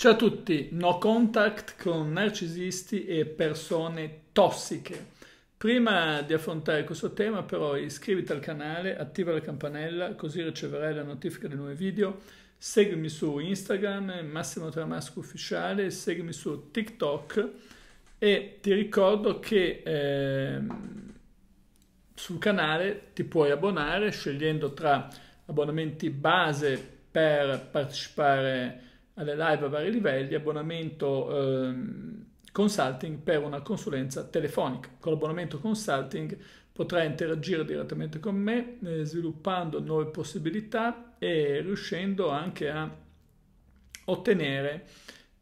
Ciao a tutti, no contact con narcisisti e persone tossiche. Prima di affrontare questo tema però iscriviti al canale, attiva la campanella così riceverai la notifica dei nuovi video, seguimi su Instagram, Massimo Tramasco Ufficiale, seguimi su TikTok e ti ricordo che eh, sul canale ti puoi abbonare scegliendo tra abbonamenti base per partecipare alle live a vari livelli, abbonamento ehm, consulting per una consulenza telefonica. Con l'abbonamento consulting potrai interagire direttamente con me, eh, sviluppando nuove possibilità e riuscendo anche a ottenere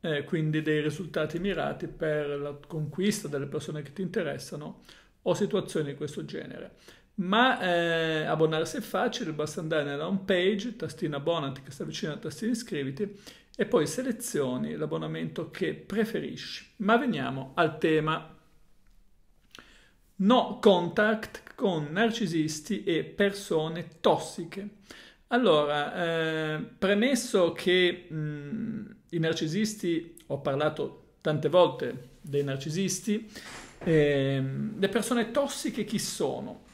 eh, quindi dei risultati mirati per la conquista delle persone che ti interessano o situazioni di questo genere. Ma eh, abbonarsi è facile, basta andare nella home page, tastina abbonati che sta vicino alla tastina iscriviti e poi selezioni l'abbonamento che preferisci. Ma veniamo al tema. No contact con narcisisti e persone tossiche. Allora, eh, premesso che mh, mm, i narcisisti, ho parlato tante volte dei narcisisti, eh, le persone tossiche chi sono?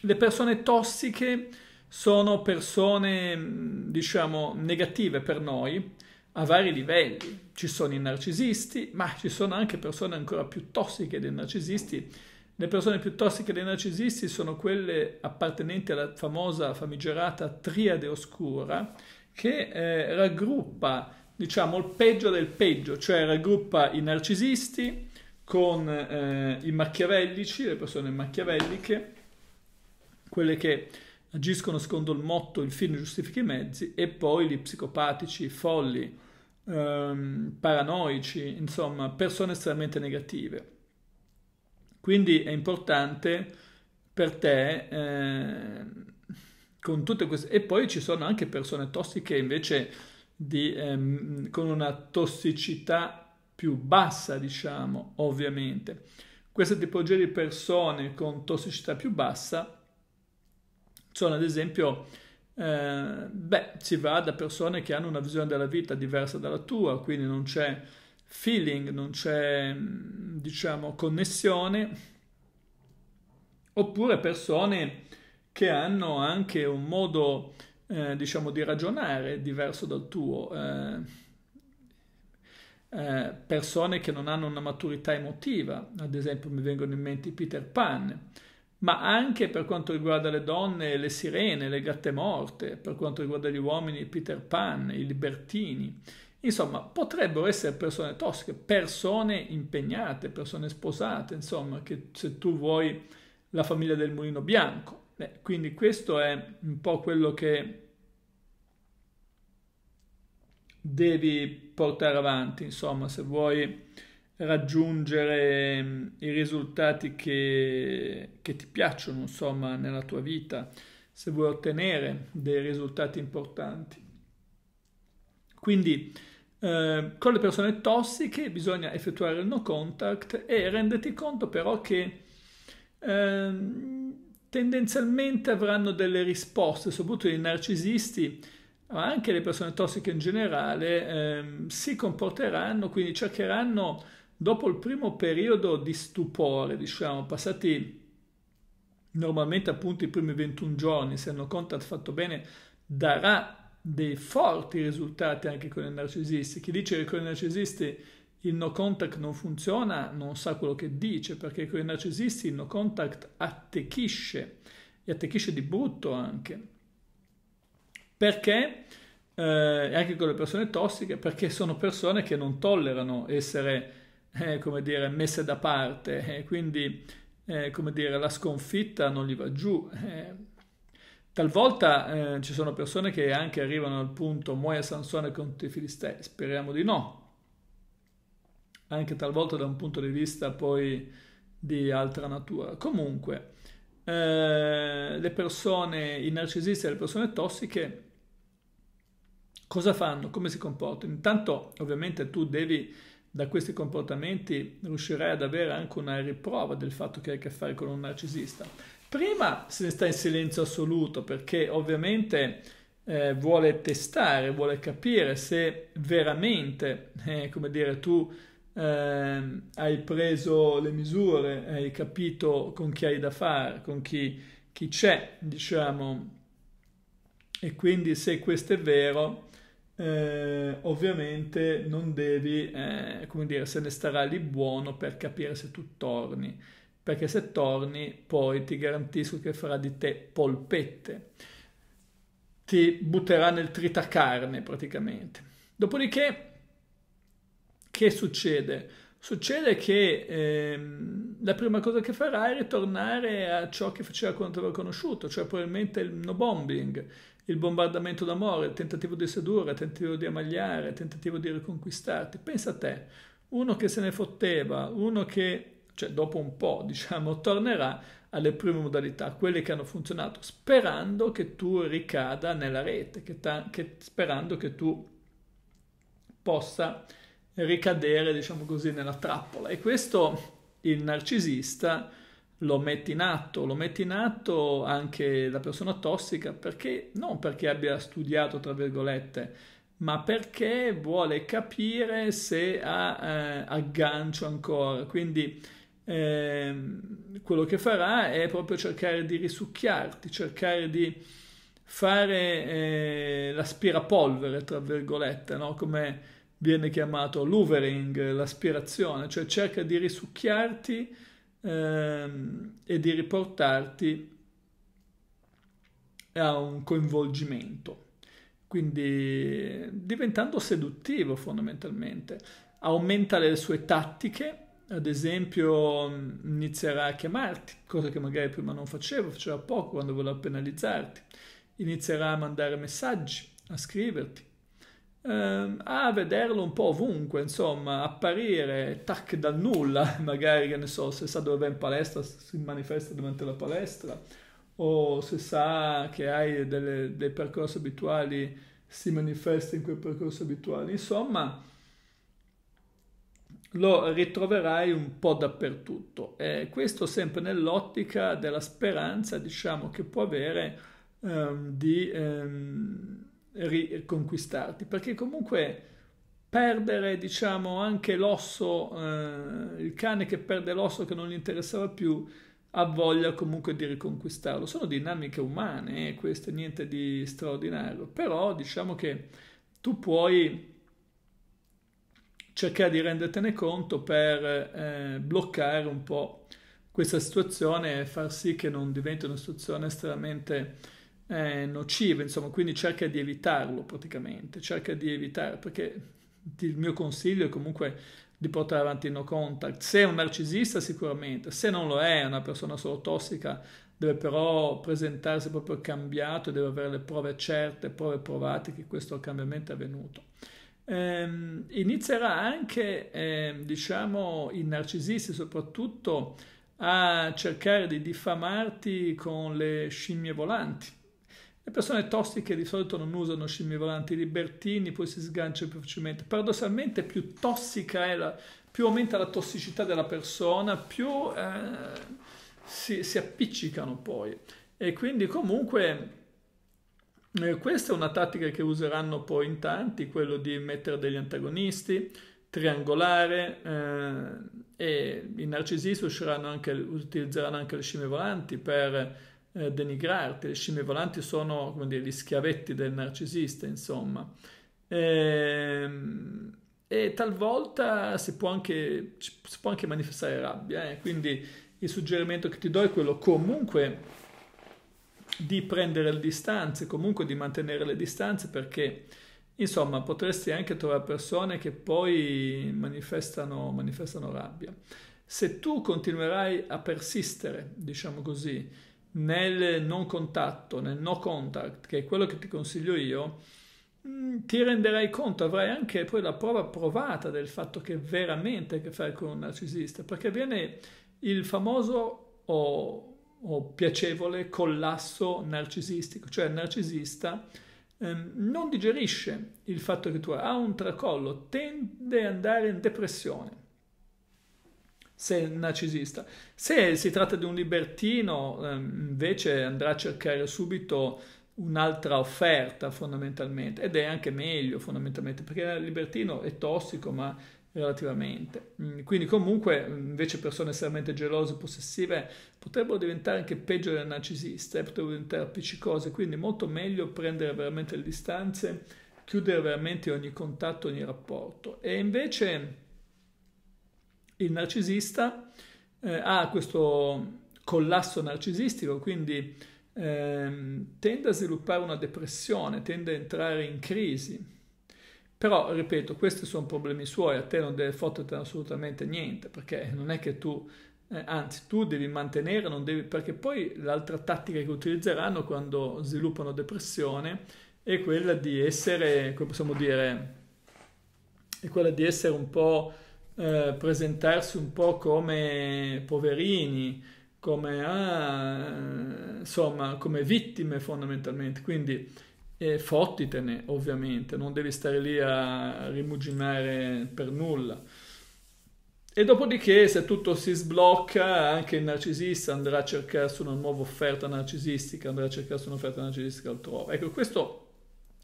Le persone tossiche sono persone, mm, diciamo, negative per noi a vari livelli. Ci sono i narcisisti, ma ci sono anche persone ancora più tossiche dei narcisisti. Le persone più tossiche dei narcisisti sono quelle appartenenti alla famosa famigerata triade oscura che eh, raggruppa, diciamo, il peggio del peggio, cioè raggruppa i narcisisti con eh, i macchiavellici, le persone macchiavelliche, quelle che agiscono secondo il motto il fine giustifica i mezzi e poi gli psicopatici, i folli, ehm, paranoici, insomma persone estremamente negative. Quindi è importante per te eh, con tutte queste... E poi ci sono anche persone tossiche invece di, ehm, con una tossicità più bassa, diciamo, ovviamente. Questa tipologia di persone con tossicità più bassa sono ad esempio, eh, beh, si va da persone che hanno una visione della vita diversa dalla tua, quindi non c'è feeling, non c'è, mm, diciamo, connessione, oppure persone che hanno anche un modo, eh, diciamo, di ragionare diverso dal tuo. Eh, eh, persone che non hanno una maturità emotiva, ad esempio mi vengono in mente Peter Pan, ma anche per quanto riguarda le donne, le sirene, le gatte morte, per quanto riguarda gli uomini, Peter Pan, i libertini. Insomma, potrebbero essere persone tossiche, persone impegnate, persone sposate, insomma, che se tu vuoi la famiglia del mulino bianco. Beh, quindi questo è un po' quello che devi portare avanti, insomma, se vuoi raggiungere mm, i risultati che, che ti piacciono, insomma, nella tua vita, se vuoi ottenere dei risultati importanti. Quindi eh, con le persone tossiche bisogna effettuare il no contact e renditi conto però che eh, tendenzialmente avranno delle risposte, soprattutto i narcisisti, ma anche le persone tossiche in generale, eh, si comporteranno, quindi cercheranno Dopo il primo periodo di stupore, diciamo, passati normalmente appunto i primi 21 giorni, se hanno contact fatto bene, darà dei forti risultati anche con i narcisisti. Chi dice che con i narcisisti il no contact non funziona non sa quello che dice, perché con i narcisisti il no contact attecchisce, e attecchisce di brutto anche. Perché? Eh, anche con le persone tossiche, perché sono persone che non tollerano essere eh, come dire, messe da parte e eh, quindi eh, come dire, la sconfitta non gli va giù. Eh, talvolta eh, ci sono persone che anche arrivano al punto muoia Sansone contro i Filistei, speriamo di no. Anche talvolta da un punto di vista poi di altra natura. Comunque, eh, le persone, i narcisisti e le persone tossiche cosa fanno? Come si comportano? Intanto ovviamente tu devi da questi comportamenti riuscirai ad avere anche una riprova del fatto che hai a che fare con un narcisista. Prima se ne sta in silenzio assoluto perché ovviamente eh, vuole testare, vuole capire se veramente, eh, come dire, tu eh, hai preso le misure, hai capito con chi hai da fare, con chi, chi c'è, diciamo, e quindi se questo è vero, eh, ovviamente non devi, eh, come dire, se ne starà lì buono per capire se tu torni, perché se torni poi ti garantisco che farà di te polpette, ti butterà nel tritacarne praticamente. Dopodiché, che succede? Succede che ehm, la prima cosa che farà è ritornare a ciò che faceva quando ti aveva conosciuto, cioè probabilmente il no bombing, il bombardamento d'amore, il tentativo di sedurre, il tentativo di amagliare, il tentativo di riconquistarti. Pensa a te, uno che se ne fotteva, uno che, cioè dopo un po', diciamo, tornerà alle prime modalità, quelle che hanno funzionato, sperando che tu ricada nella rete, che ta- che, sperando che tu possa ricadere, diciamo così, nella trappola. E questo il narcisista lo metti in atto, lo metti in atto anche la persona tossica perché non perché abbia studiato, tra virgolette, ma perché vuole capire se ha eh, aggancio ancora. Quindi eh, quello che farà è proprio cercare di risucchiarti, cercare di fare eh, l'aspirapolvere, tra virgolette, no? come viene chiamato l'overing, l'aspirazione, cioè cerca di risucchiarti ehm, e di riportarti a un coinvolgimento, quindi diventando seduttivo fondamentalmente. Aumenta le sue tattiche, ad esempio inizierà a chiamarti, cosa che magari prima non facevo, faceva poco quando voleva penalizzarti, inizierà a mandare messaggi, a scriverti, ehm, a vederlo un po' ovunque, insomma, apparire tac dal nulla, magari che ne so, se sa dove va in palestra, si manifesta durante la palestra, o se sa che hai delle, dei percorsi abituali, si manifesta in quei percorsi abituali, insomma lo ritroverai un po' dappertutto. E questo sempre nell'ottica della speranza, diciamo, che può avere ehm, di ehm, riconquistarti, perché comunque perdere, diciamo, anche l'osso, eh, il cane che perde l'osso che non gli interessava più, ha voglia comunque di riconquistarlo. Sono dinamiche umane, eh, queste, niente di straordinario, però diciamo che tu puoi cercare di rendertene conto per eh, bloccare un po' questa situazione e far sì che non diventi una situazione estremamente eh, nocive, insomma, quindi cerca di evitarlo praticamente, cerca di evitare, perché il mio consiglio è comunque di portare avanti il no contact. Se è un narcisista sicuramente, se non lo è, è una persona solo tossica, deve però presentarsi proprio cambiato, deve avere le prove certe, prove provate che questo cambiamento è avvenuto. Ehm, inizierà anche, eh, diciamo, i narcisisti soprattutto a cercare di diffamarti con le scimmie volanti le persone tossiche di solito non usano scimmie volanti, libertini poi si sganciano più facilmente. Paradossalmente più tossica è la, più aumenta la tossicità della persona, più eh, si, si, appiccicano poi. E quindi comunque eh, questa è una tattica che useranno poi in tanti, quello di mettere degli antagonisti, triangolare eh, e narcisisti usciranno anche, utilizzeranno anche le scimmie volanti per eh, denigrarti, le scimmie volanti sono come dire, gli schiavetti del narcisista, insomma. E, ehm, e talvolta si può, anche, si può anche manifestare rabbia, eh? quindi il suggerimento che ti do è quello comunque di prendere le distanze, comunque di mantenere le distanze perché insomma potresti anche trovare persone che poi manifestano, manifestano rabbia. Se tu continuerai a persistere, diciamo così, nel non contatto, nel no contact, che è quello che ti consiglio io, mm, ti renderai conto, avrai anche poi la prova provata del fatto che veramente che fai con un narcisista, perché viene il famoso o, o piacevole collasso narcisistico, cioè il narcisista ehm, non digerisce il fatto che tu hai un tracollo, tende ad andare in depressione se è narcisista. Se si tratta di un libertino, ehm, invece andrà a cercare subito un'altra offerta fondamentalmente ed è anche meglio fondamentalmente perché il libertino è tossico ma relativamente. Mm, quindi comunque invece persone estremamente gelose, e possessive potrebbero diventare anche peggio del narcisista, eh, potrebbero diventare appiccicose, quindi molto meglio prendere veramente le distanze, chiudere veramente ogni contatto, ogni rapporto. E invece il narcisista eh, ha questo collasso narcisistico, quindi ehm, tende a sviluppare una depressione, tende a entrare in crisi. Però, ripeto, questi sono problemi suoi, a te non deve fottere assolutamente niente, perché non è che tu, eh, anzi, tu devi mantenere, non devi, perché poi l'altra tattica che utilizzeranno quando sviluppano depressione è quella di essere, come possiamo dire, è quella di essere un po' Eh, presentarsi un po' come poverini, come, ah, insomma, come vittime fondamentalmente. Quindi eh, fottitene ovviamente, non devi stare lì a rimuginare per nulla. E dopodiché, se tutto si sblocca, anche il narcisista andrà a cercarsi una nuova offerta narcisistica, andrà a cercarsi un'offerta narcisistica altrove. Ecco, queste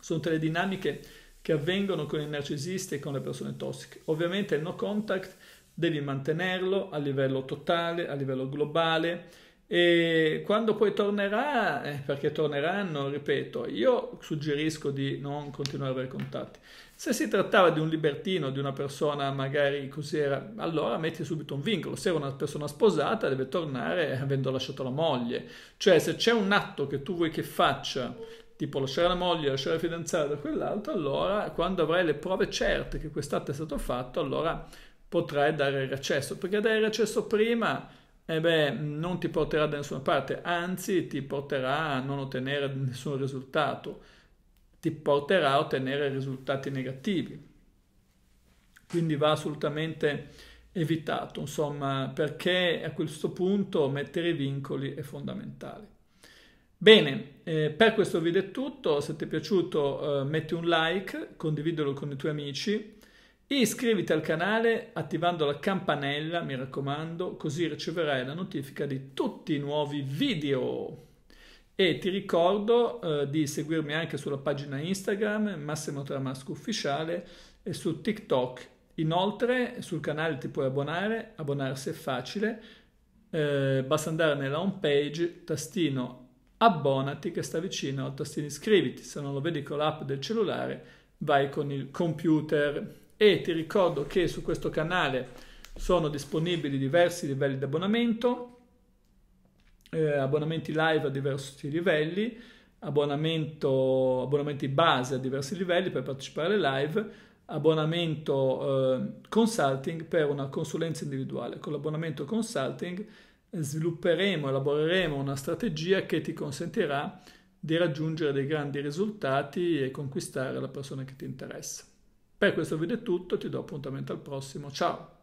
sono tre dinamiche che avvengono con i narcisisti e con le persone tossiche. Ovviamente il no contact devi mantenerlo a livello totale, a livello globale e quando poi tornerà, eh, perché torneranno, ripeto, io suggerisco di non continuare ad avere contatti. Se si trattava di un libertino, di una persona magari così era, allora metti subito un vincolo. Se era una persona sposata deve tornare avendo lasciato la moglie. Cioè se c'è un atto che tu vuoi che faccia tipo lasciare la moglie, lasciare la fidanzata, quell'altro, allora quando avrai le prove certe che quest'atto è stato fatto, allora potrai dare il recesso, perché dare il recesso prima eh beh, non ti porterà da nessuna parte, anzi ti porterà a non ottenere nessun risultato, ti porterà a ottenere risultati negativi. Quindi va assolutamente evitato, insomma, perché a questo punto mettere i vincoli è fondamentale. Bene, eh, per questo video è tutto, se ti è piaciuto eh, metti un like, condividilo con i tuoi amici, iscriviti al canale attivando la campanella, mi raccomando, così riceverai la notifica di tutti i nuovi video. E ti ricordo eh, di seguirmi anche sulla pagina Instagram Massimo Tramasco Ufficiale e su TikTok. Inoltre sul canale ti puoi abbonare, abbonarsi è facile, eh, basta andare nella home page, tastino abbonati che sta vicino al tastino iscriviti, se non lo vedi con l'app del cellulare vai con il computer e ti ricordo che su questo canale sono disponibili diversi livelli di abbonamento, eh, abbonamenti live a diversi livelli, abbonamenti base a diversi livelli per partecipare alle live, abbonamento eh, consulting per una consulenza individuale. Con l'abbonamento consulting svilupperemo, elaboreremo una strategia che ti consentirà di raggiungere dei grandi risultati e conquistare la persona che ti interessa. Per questo video è tutto, ti do appuntamento al prossimo, ciao!